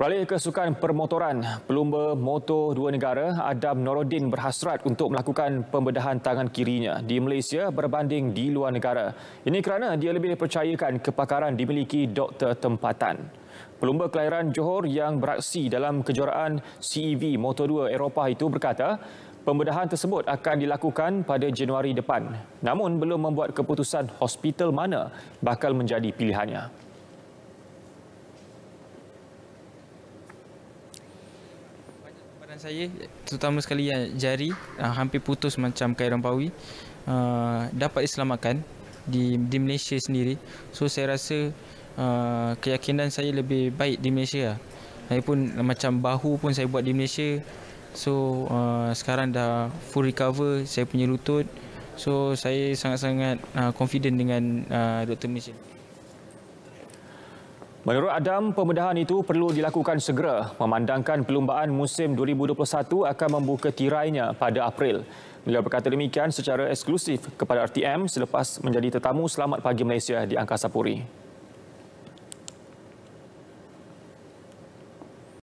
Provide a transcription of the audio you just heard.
Beralih ke sukan permotoran, pelumba Moto dua negara Adam Norodin berhasrat untuk melakukan pembedahan tangan kirinya di Malaysia berbanding di luar negara. Ini kerana dia lebih dipercayakan kepakaran dimiliki doktor tempatan. Pelumba kelahiran Johor yang beraksi dalam kejuaraan CEV Moto2 Eropah itu berkata, pembedahan tersebut akan dilakukan pada Januari depan. Namun belum membuat keputusan hospital mana bakal menjadi pilihannya. badan saya terutama sekali yang jari uh, hampir putus macam kain rompawi uh, ah, dapat diselamatkan di di Malaysia sendiri so saya rasa uh, keyakinan saya lebih baik di Malaysia saya lah. pun macam bahu pun saya buat di Malaysia so uh, sekarang dah full recover saya punya lutut so saya sangat-sangat uh, confident dengan uh, Dr. Malaysia Menurut Adam, pembedahan itu perlu dilakukan segera memandangkan perlumbaan musim 2021 akan membuka tirainya pada April. Beliau berkata demikian secara eksklusif kepada RTM selepas menjadi tetamu Selamat Pagi Malaysia di Angkasa Puri.